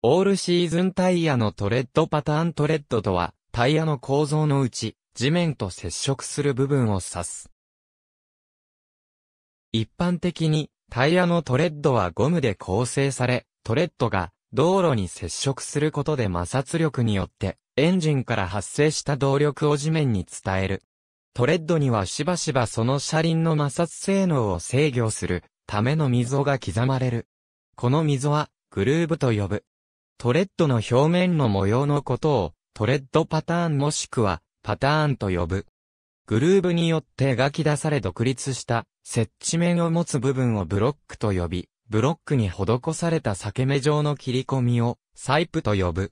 オールシーズンタイヤのトレッドパターントレッドとは、タイヤの構造のうち、地面と接触する部分を指す。一般的に、タイヤのトレッドはゴムで構成され、トレッドが道路に接触することで摩擦力によって、エンジンから発生した動力を地面に伝える。トレッドにはしばしばその車輪の摩擦性能を制御するための溝が刻まれる。この溝は、グルーブと呼ぶ。トレッドの表面の模様のことを、トレッドパターンもしくは、パターンと呼ぶ。グルーブによって描き出され独立した、接地面を持つ部分をブロックと呼び、ブロックに施された裂け目状の切り込みを、サイプと呼ぶ。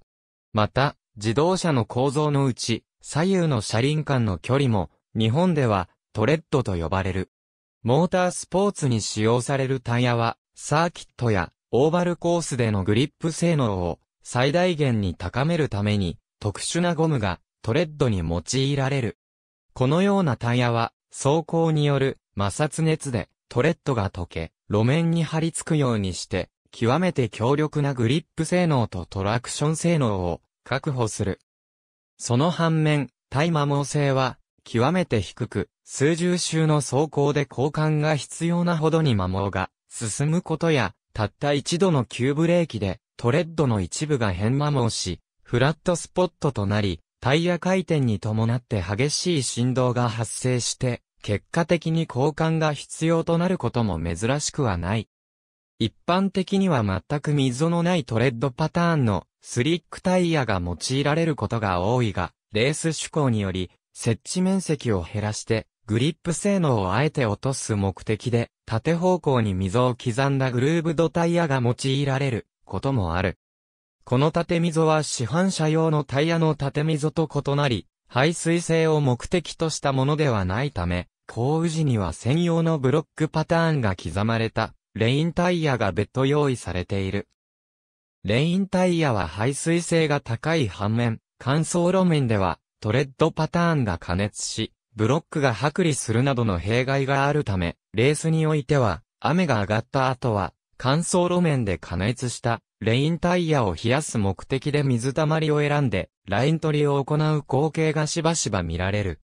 また、自動車の構造のうち、左右の車輪間の距離も、日本では、トレッドと呼ばれる。モータースポーツに使用されるタイヤは、サーキットや、オーバルコースでのグリップ性能を最大限に高めるために特殊なゴムがトレッドに用いられる。このようなタイヤは走行による摩擦熱でトレッドが溶け路面に張り付くようにして極めて強力なグリップ性能とトラクション性能を確保する。その反面、耐摩耗性は極めて低く、数十周の走行で交換が必要なほどに摩耗が進むことやたった一度の急ブレーキで、トレッドの一部が変摩耗し、フラットスポットとなり、タイヤ回転に伴って激しい振動が発生して、結果的に交換が必要となることも珍しくはない。一般的には全く溝のないトレッドパターンのスリックタイヤが用いられることが多いが、レース趣向により、設置面積を減らして、グリップ性能をあえて落とす目的で、縦方向に溝を刻んだグルーブドタイヤが用いられることもある。この縦溝は市販車用のタイヤの縦溝と異なり、排水性を目的としたものではないため、降雨時には専用のブロックパターンが刻まれた、レインタイヤが別途用意されている。レインタイヤは排水性が高い反面、乾燥路面ではトレッドパターンが加熱し、ブロックが剥離するなどの弊害があるため、レースにおいては、雨が上がった後は、乾燥路面で加熱したレインタイヤを冷やす目的で水たまりを選んで、ライン取りを行う光景がしばしば見られる。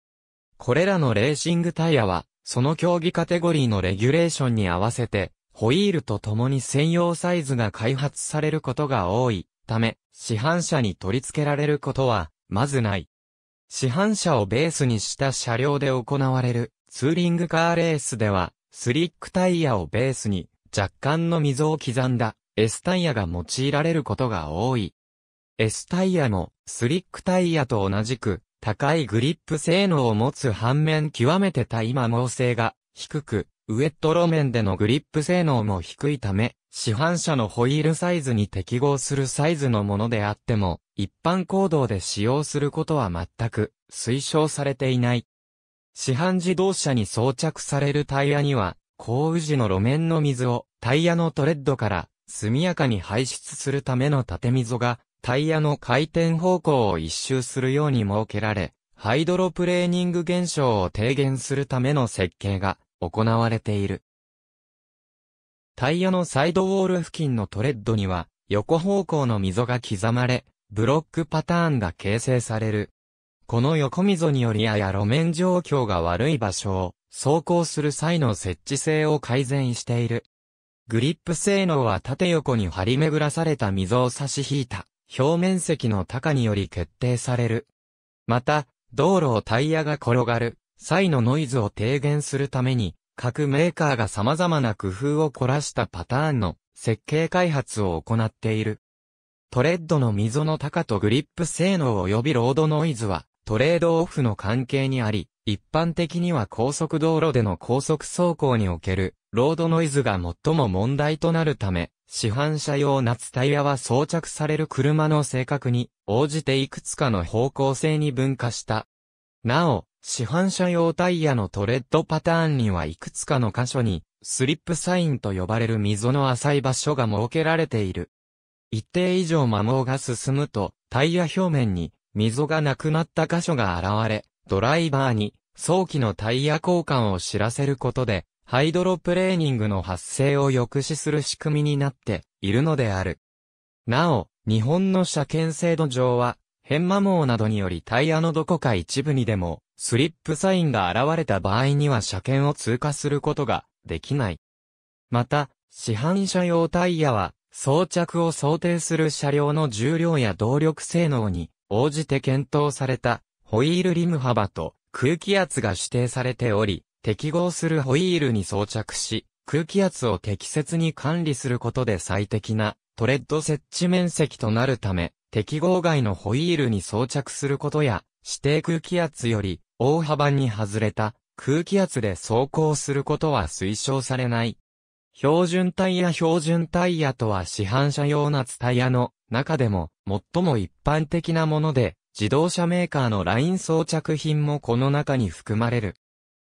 これらのレーシングタイヤは、その競技カテゴリーのレギュレーションに合わせて、ホイールと共に専用サイズが開発されることが多いため、市販車に取り付けられることは、まずない。市販車をベースにした車両で行われるツーリングカーレースでは、スリックタイヤをベースに若干の溝を刻んだ S タイヤが用いられることが多い。S タイヤもスリックタイヤと同じく高いグリップ性能を持つ反面極めて耐摩耗性が低く、ウエット路面でのグリップ性能も低いため、市販車のホイールサイズに適合するサイズのものであっても、一般行動で使用することは全く推奨されていない。市販自動車に装着されるタイヤには、降雨時の路面の水をタイヤのトレッドから速やかに排出するための縦溝が、タイヤの回転方向を一周するように設けられ、ハイドロプレーニング現象を低減するための設計が行われている。タイヤのサイドウォール付近のトレッドには、横方向の溝が刻まれ、ブロックパターンが形成される。この横溝によりやや路面状況が悪い場所を、走行する際の設置性を改善している。グリップ性能は縦横に張り巡らされた溝を差し引いた、表面積の高により決定される。また、道路をタイヤが転がる、際のノイズを低減するために、各メーカーが様々な工夫を凝らしたパターンの設計開発を行っている。トレッドの溝の高とグリップ性能及びロードノイズはトレードオフの関係にあり、一般的には高速道路での高速走行におけるロードノイズが最も問題となるため、市販車用夏タイヤは装着される車の性格に応じていくつかの方向性に分化した。なお、市販車用タイヤのトレッドパターンにはいくつかの箇所に、スリップサインと呼ばれる溝の浅い場所が設けられている。一定以上摩耗が進むと、タイヤ表面に溝がなくなった箇所が現れ、ドライバーに早期のタイヤ交換を知らせることで、ハイドロプレーニングの発生を抑止する仕組みになっているのである。なお、日本の車検制度上は、変摩耗などによりタイヤのどこか一部にでもスリップサインが現れた場合には車検を通過することができない。また、市販車用タイヤは装着を想定する車両の重量や動力性能に応じて検討されたホイールリム幅と空気圧が指定されており、適合するホイールに装着し、空気圧を適切に管理することで最適なトレッド設置面積となるため、適合外のホイールに装着することや、指定空気圧より大幅に外れた空気圧で走行することは推奨されない。標準タイヤ標準タイヤとは市販車用夏タイヤの中でも最も一般的なもので自動車メーカーのライン装着品もこの中に含まれる。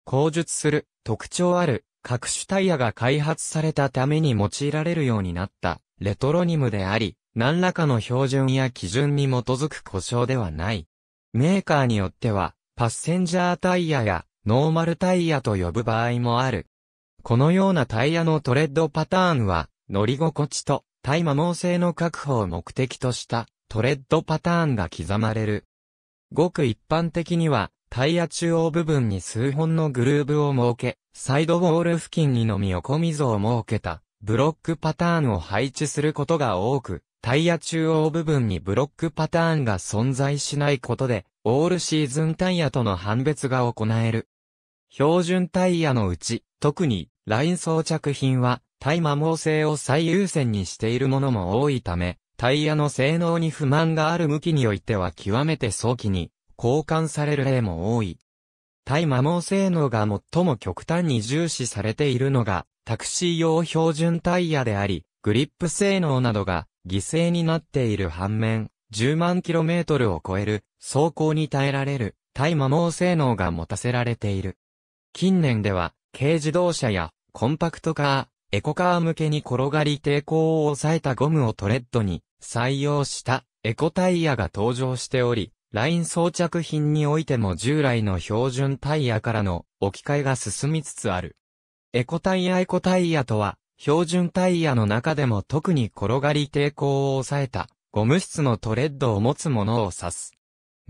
工述する特徴ある各種タイヤが開発されたために用いられるようになったレトロニムであり、何らかの標準や基準に基づく故障ではない。メーカーによってはパッセンジャータイヤやノーマルタイヤと呼ぶ場合もある。このようなタイヤのトレッドパターンは、乗り心地と耐摩耗性の確保を目的としたトレッドパターンが刻まれる。ごく一般的には、タイヤ中央部分に数本のグルーブを設け、サイドウォール付近にのみ横溝を設けた、ブロックパターンを配置することが多く、タイヤ中央部分にブロックパターンが存在しないことで、オールシーズンタイヤとの判別が行える。標準タイヤのうち、特に、ライン装着品は、耐摩耗性を最優先にしているものも多いため、タイヤの性能に不満がある向きにおいては極めて早期に、交換される例も多い。耐摩耗性能が最も極端に重視されているのが、タクシー用標準タイヤであり、グリップ性能などが犠牲になっている反面、10万キロメートルを超える走行に耐えられる耐摩耗性能が持たせられている。近年では、軽自動車やコンパクトカー、エコカー向けに転がり抵抗を抑えたゴムをトレッドに採用したエコタイヤが登場しており、ライン装着品においても従来の標準タイヤからの置き換えが進みつつある。エコタイヤエコタイヤとは、標準タイヤの中でも特に転がり抵抗を抑えたゴム質のトレッドを持つものを指す。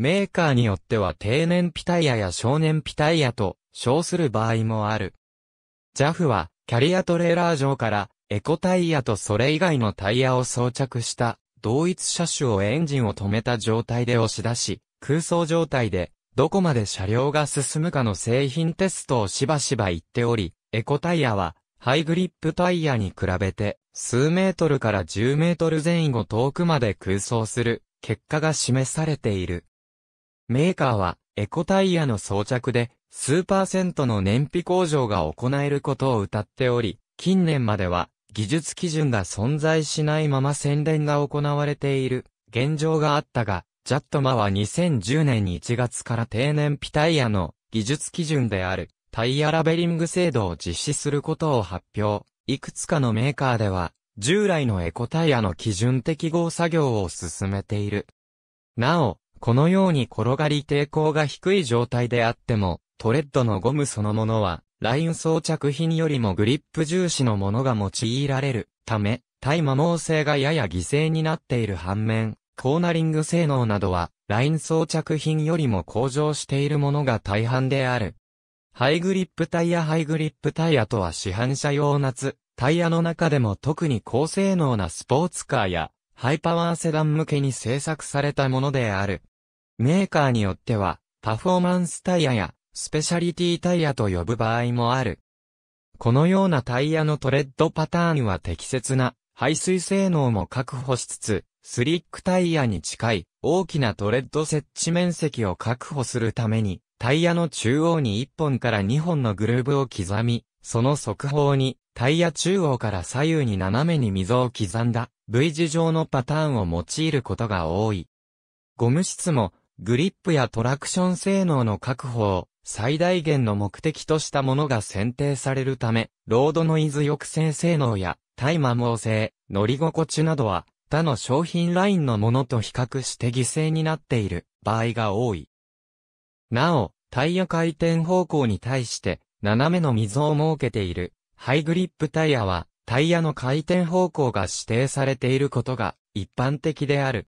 メーカーによっては低燃費タイヤや少燃費タイヤと称する場合もある。JAF はキャリアトレーラー上からエコタイヤとそれ以外のタイヤを装着した同一車種をエンジンを止めた状態で押し出し空想状態でどこまで車両が進むかの製品テストをしばしば言っておりエコタイヤはハイグリップタイヤに比べて数メートルから10メートル前後遠くまで空想する結果が示されている。メーカーはエコタイヤの装着で数パーセントの燃費向上が行えることを謳っており、近年までは技術基準が存在しないまま宣伝が行われている現状があったが、ジャットマは2010年1月から低燃費タイヤの技術基準であるタイヤラベリング制度を実施することを発表。いくつかのメーカーでは従来のエコタイヤの基準適合作業を進めている。なお、このように転がり抵抗が低い状態であっても、トレッドのゴムそのものは、ライン装着品よりもグリップ重視のものが用いられるため、対摩耗性がやや犠牲になっている反面、コーナリング性能などは、ライン装着品よりも向上しているものが大半である。ハイグリップタイヤハイグリップタイヤとは市販車用夏、タイヤの中でも特に高性能なスポーツカーや、ハイパワーセダン向けに製作されたものである。メーカーによっては、パフォーマンスタイヤや、スペシャリティタイヤと呼ぶ場合もある。このようなタイヤのトレッドパターンは適切な排水性能も確保しつつ、スリックタイヤに近い大きなトレッド設置面積を確保するために、タイヤの中央に1本から2本のグルーブを刻み、その側方にタイヤ中央から左右に斜めに溝を刻んだ V 字状のパターンを用いることが多い。ゴム質もグリップやトラクション性能の確保を最大限の目的としたものが選定されるため、ロードノイズ抑制性能や対摩耗性、乗り心地などは他の商品ラインのものと比較して犠牲になっている場合が多い。なお、タイヤ回転方向に対して斜めの溝を設けているハイグリップタイヤはタイヤの回転方向が指定されていることが一般的である。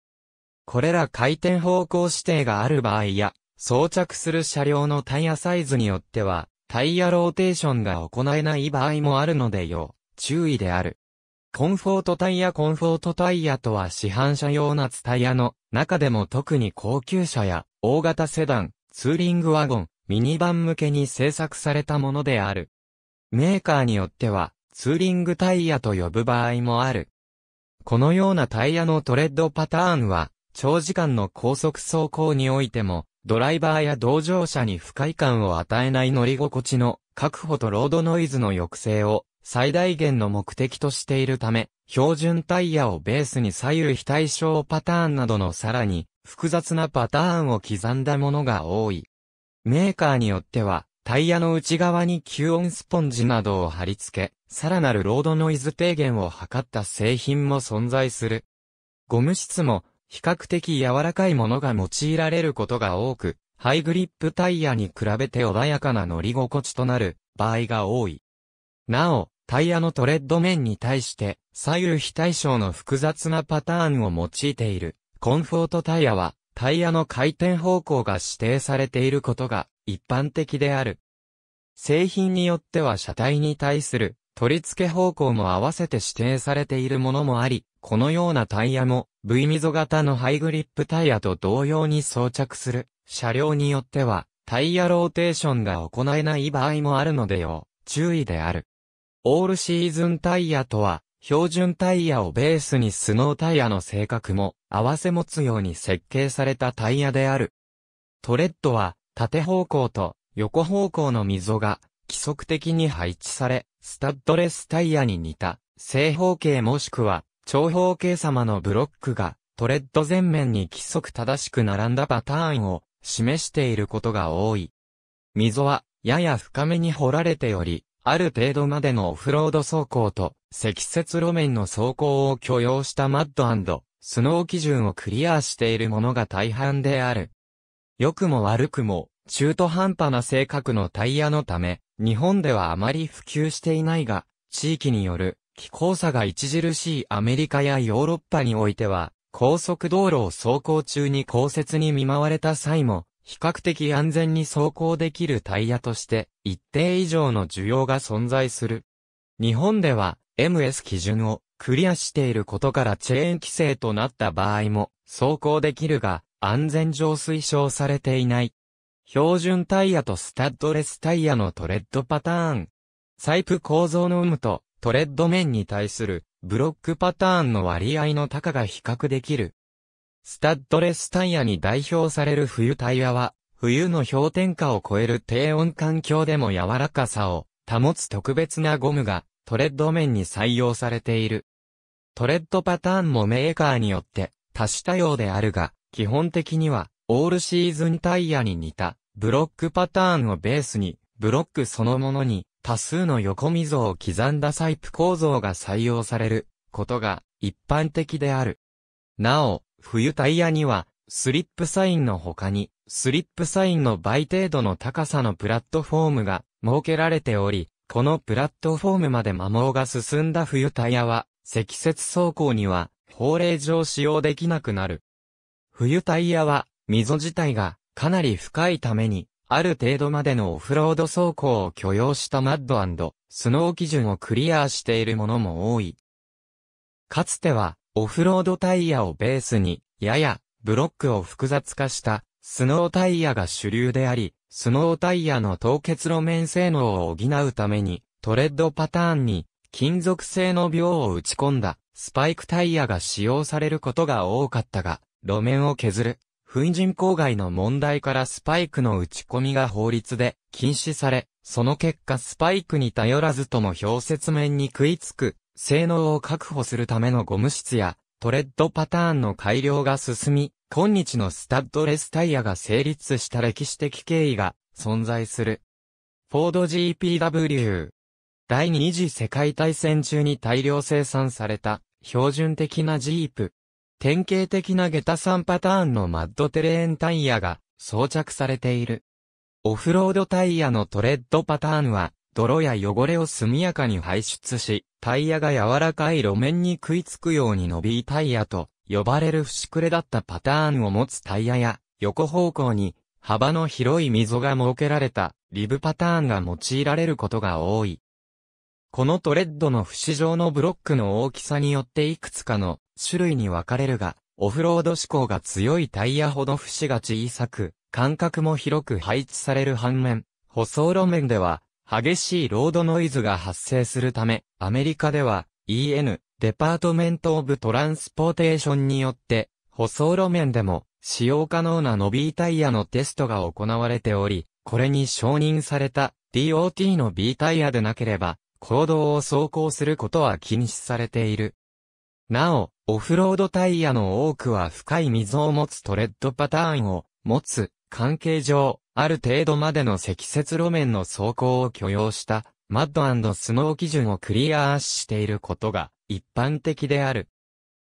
これら回転方向指定がある場合や、装着する車両のタイヤサイズによっては、タイヤローテーションが行えない場合もあるので要、注意である。コンフォートタイヤコンフォートタイヤとは市販車用夏タイヤの中でも特に高級車や大型セダン、ツーリングワゴン、ミニバン向けに製作されたものである。メーカーによってはツーリングタイヤと呼ぶ場合もある。このようなタイヤのトレッドパターンは長時間の高速走行においても、ドライバーや同乗者に不快感を与えない乗り心地の確保とロードノイズの抑制を最大限の目的としているため、標準タイヤをベースに左右非対称パターンなどのさらに複雑なパターンを刻んだものが多い。メーカーによっては、タイヤの内側に吸音スポンジなどを貼り付け、さらなるロードノイズ低減を図った製品も存在する。ゴム質も比較的柔らかいものが用いられることが多く、ハイグリップタイヤに比べて穏やかな乗り心地となる場合が多い。なお、タイヤのトレッド面に対して左右非対称の複雑なパターンを用いているコンフォートタイヤはタイヤの回転方向が指定されていることが一般的である。製品によっては車体に対する取り付け方向も合わせて指定されているものもあり、このようなタイヤも V 溝型のハイグリップタイヤと同様に装着する車両によってはタイヤローテーションが行えない場合もあるので要注意である。オールシーズンタイヤとは標準タイヤをベースにスノータイヤの性格も合わせ持つように設計されたタイヤである。トレッドは縦方向と横方向の溝が規則的に配置され、スタッドレスタイヤに似た正方形もしくは長方形様のブロックがトレッド前面に規則正しく並んだパターンを示していることが多い。溝はやや深めに掘られており、ある程度までのオフロード走行と積雪路面の走行を許容したマッドスノー基準をクリアしているものが大半である。良くも悪くも中途半端な性格のタイヤのため、日本ではあまり普及していないが、地域による気候差が著しいアメリカやヨーロッパにおいては、高速道路を走行中に降雪に見舞われた際も、比較的安全に走行できるタイヤとして、一定以上の需要が存在する。日本では、MS 基準をクリアしていることからチェーン規制となった場合も、走行できるが、安全上推奨されていない標準タイヤとスタッドレスタイヤのトレッドパターン。サイプ構造の有無とトレッド面に対するブロックパターンの割合の高が比較できる。スタッドレスタイヤに代表される冬タイヤは、冬の氷点下を超える低温環境でも柔らかさを保つ特別なゴムがトレッド面に採用されている。トレッドパターンもメーカーによって多種多様であるが、基本的にはオールシーズンタイヤに似たブロックパターンをベースに、ブロックそのものに多数の横溝を刻んだサイプ構造が採用されることが一般的である。なお、冬タイヤにはスリップサインの他にスリップサインの倍程度の高さのプラットフォームが設けられており、このプラットフォームまで摩耗が進んだ冬タイヤは積雪走行には法令上使用できなくなる。冬タイヤは溝自体がかなり深いために、ある程度までのオフロード走行を許容したマッドスノー基準をクリアしているものも多い。かつては、オフロードタイヤをベースに、やや、ブロックを複雑化した、スノータイヤが主流であり、スノータイヤの凍結路面性能を補うために、トレッドパターンに、金属製の秒を打ち込んだ、スパイクタイヤが使用されることが多かったが、路面を削る、粉人郊外の問題からスパイクの打ち込みが法律で禁止され、その結果スパイクに頼らずとも氷雪面に食いつく、性能を確保するためのゴム質やトレッドパターンの改良が進み、今日のスタッドレスタイヤが成立した歴史的経緯が存在する。フォード GPW。第二次世界大戦中に大量生産された標準的なジープ。典型的な下駄3パターンのマッドテレーンタイヤが装着されている。オフロードタイヤのトレッドパターンは、泥や汚れを速やかに排出し、タイヤが柔らかい路面に食いつくように伸びタイヤと呼ばれる節くれだったパターンを持つタイヤや、横方向に幅の広い溝が設けられたリブパターンが用いられることが多い。このトレッドの節状のブロックの大きさによっていくつかの種類に分かれるが、オフロード志向が強いタイヤほど節が小さく、間隔も広く配置される反面、舗装路面では、激しいロードノイズが発生するため、アメリカでは EN、デパートメントオブトランスポーテーションによって、舗装路面でも使用可能なノビータイヤのテストが行われており、これに承認された DOT の B タイヤでなければ、行動を走行することは禁止されている。なお、オフロードタイヤの多くは深い溝を持つトレッドパターンを持つ関係上、ある程度までの積雪路面の走行を許容したマッドスノー基準をクリアしていることが一般的である。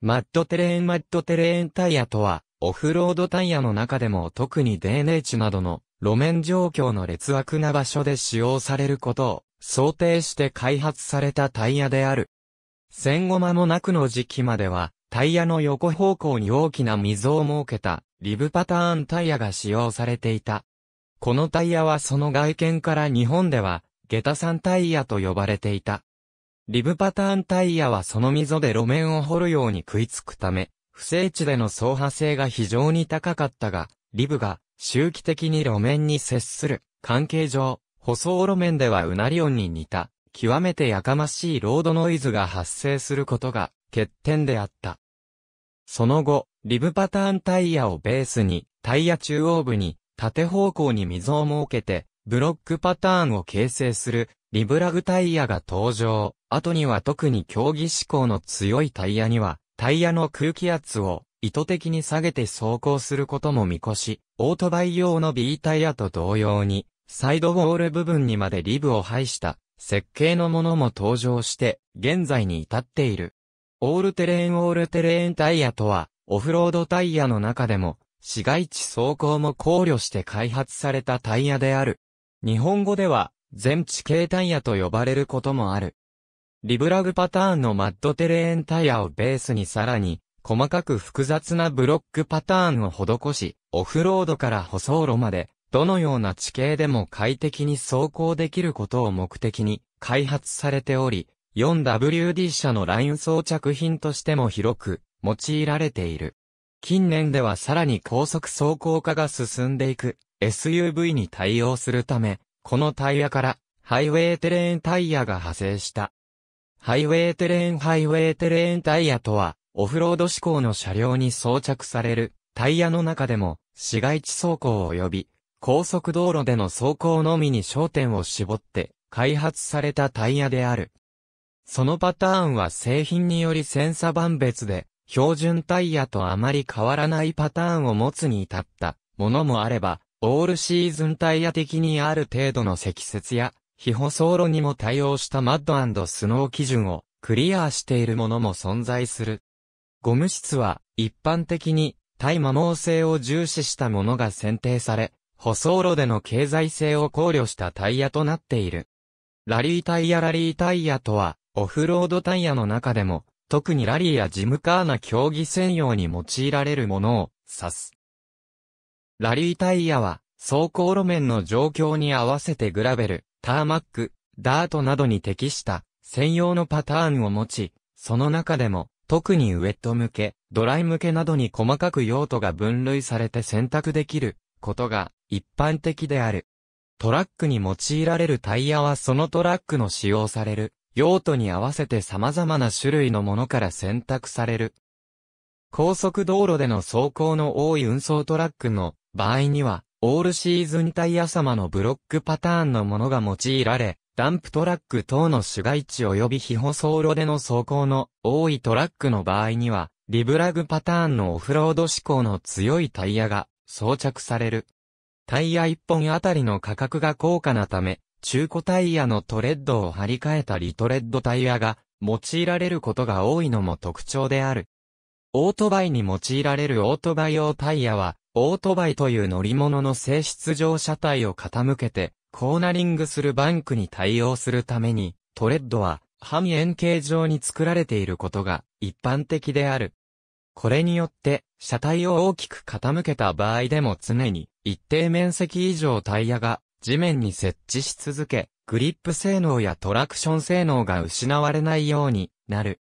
マッドテレーンマッドテレーンタイヤとは、オフロードタイヤの中でも特に泥ー地などの路面状況の劣悪な場所で使用されることを想定して開発されたタイヤである。戦後間もなくの時期までは、タイヤの横方向に大きな溝を設けた、リブパターンタイヤが使用されていた。このタイヤはその外見から日本では、下駄さんタイヤと呼ばれていた。リブパターンタイヤはその溝で路面を掘るように食いつくため、不整地での走破性が非常に高かったが、リブが周期的に路面に接する関係上、舗装路面ではうなり音に似た極めてやかましいロードノイズが発生することが欠点であった。その後、リブパターンタイヤをベースに、タイヤ中央部に縦方向に溝を設けて、ブロックパターンを形成するリブラグタイヤが登場。後には特に競技志向の強いタイヤには、タイヤの空気圧を意図的に下げて走行することも見越し、オートバイ用の B タイヤと同様に、サイドウォール部分にまでリブを配した設計のものも登場して、現在に至っている。オールテレーンオールテレーンタイヤとは、オフロードタイヤの中でも、市街地走行も考慮して開発されたタイヤである。日本語では、全地形タイヤと呼ばれることもある。リブラグパターンのマッドテレーンタイヤをベースにさらに、細かく複雑なブロックパターンを施し、オフロードから舗装路まで、どのような地形でも快適に走行できることを目的に開発されており、4WD 車のライン装着品としても広く用いられている。近年ではさらに高速走行化が進んでいく SUV に対応するため、このタイヤからハイウェイテレーンタイヤが派生した。ハイウェイテレーンハイウェイテレーンタイヤとは、オフロード志向の車両に装着されるタイヤの中でも市街地走行及び高速道路での走行のみに焦点を絞って開発されたタイヤである。そのパターンは製品により千差万別で、標準タイヤとあまり変わらないパターンを持つに至ったものもあれば、オールシーズンタイヤ的にある程度の積雪や、非舗装路にも対応したマッドスノー基準をクリアしているものも存在する。ゴム質は一般的に対摩耗性を重視したものが選定され、舗装路での経済性を考慮したタイヤとなっている。ラリータイヤラリータイヤとは、オフロードタイヤの中でも、特にラリーやジムカーナ競技専用に用いられるものを指す。ラリータイヤは、走行路面の状況に合わせてグラベル、ターマック、ダートなどに適した専用のパターンを持ち、その中でも特にウェット向け、ドライ向けなどに細かく用途が分類されて選択できることが一般的である。トラックに用いられるタイヤはそのトラックの使用される用途に合わせて様々な種類のものから選択される。高速道路での走行の多い運送トラックの場合には、オールシーズンタイヤ様のブロックパターンのものが用いられ、ダンプトラック等の市街地及び非舗装路での走行の多いトラックの場合には、リブラグパターンのオフロード志向の強いタイヤが装着される。タイヤ1本あたりの価格が高価なため、中古タイヤのトレッドを張り替えたリトレッドタイヤが用いられることが多いのも特徴である。オートバイに用いられるオートバイ用タイヤは、オートバイという乗り物の性質上車体を傾けて、コーナリングするバンクに対応するために、トレッドは、半円形状に作られていることが一般的である。これによって、車体を大きく傾けた場合でも常に一定面積以上タイヤが地面に設置し続け、グリップ性能やトラクション性能が失われないようになる。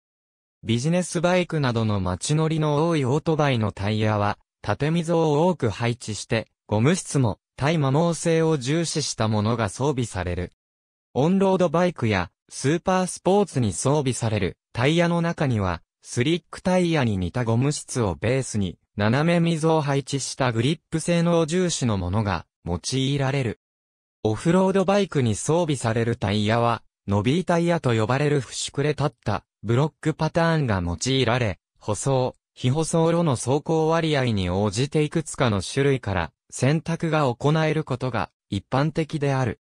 ビジネスバイクなどの街乗りの多いオートバイのタイヤは縦溝を多く配置してゴム質も耐摩耗性を重視したものが装備される。オンロードバイクやスーパースポーツに装備されるタイヤの中にはスリックタイヤに似たゴム質をベースに、斜め溝を配置したグリップ性能重視のものが用いられる。オフロードバイクに装備されるタイヤは、伸びタイヤと呼ばれる不縮れ立ったブロックパターンが用いられ、舗装、非舗装路の走行割合に応じていくつかの種類から選択が行えることが一般的である。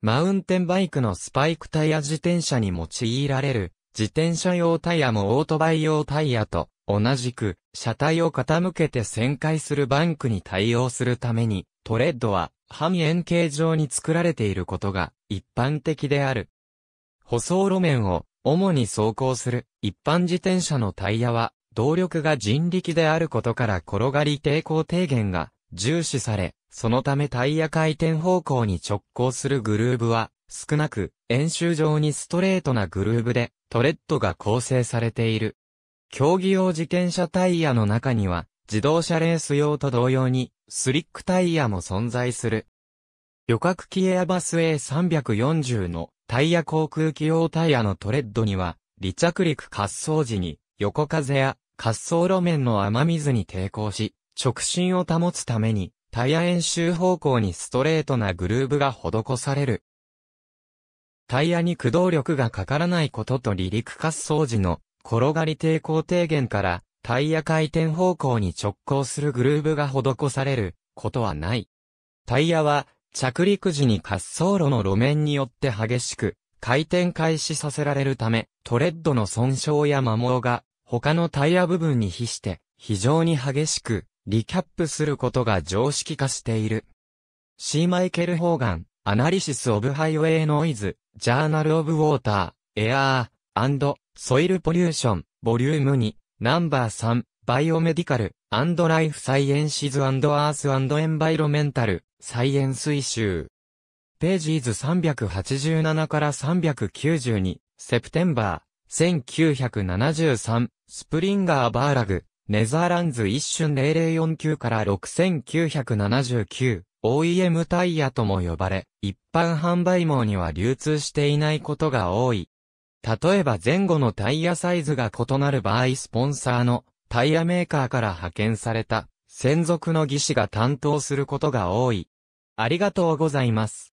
マウンテンバイクのスパイクタイヤ自転車に用いられる自転車用タイヤもオートバイ用タイヤと同じく車体を傾けて旋回するバンクに対応するためにトレッドは半円形状に作られていることが一般的である。舗装路面を主に走行する一般自転車のタイヤは動力が人力であることから転がり抵抗低減が重視され、そのためタイヤ回転方向に直行するグルーブは少なく、演習上にストレートなグルーブで、トレッドが構成されている。競技用自転車タイヤの中には、自動車レース用と同様に、スリックタイヤも存在する。旅客機エアバス A340 のタイヤ航空機用タイヤのトレッドには、離着陸滑走時に、横風や滑走路面の雨水に抵抗し、直進を保つために、タイヤ円周方向にストレートなグルーブが施される。タイヤに駆動力がかからないことと離陸滑走時の転がり抵抗低減からタイヤ回転方向に直行するグルーブが施されることはない。タイヤは着陸時に滑走路の路面によって激しく回転開始させられるため、トレッドの損傷や摩耗が他のタイヤ部分に比して非常に激しくリキャップすることが常識化している。シーマイケル・ホーガン、アナリシス・オブ・ハイウェイ・ノイズ、Journal of Water, Air, and Soil Pollution, Volume 2、No.3、Biomedical, and Life Sciences and Earth and Environmental, Science Issue。ページーズ387から392、セプテンバー、1973、スプリンガーバーラグ、ネザーランズ一瞬0049から6979。OEM タイヤとも呼ばれ、一般販売網には流通していないことが多い。例えば前後のタイヤサイズが異なる場合スポンサーのタイヤメーカーから派遣された専属の技師が担当することが多い。ありがとうございます。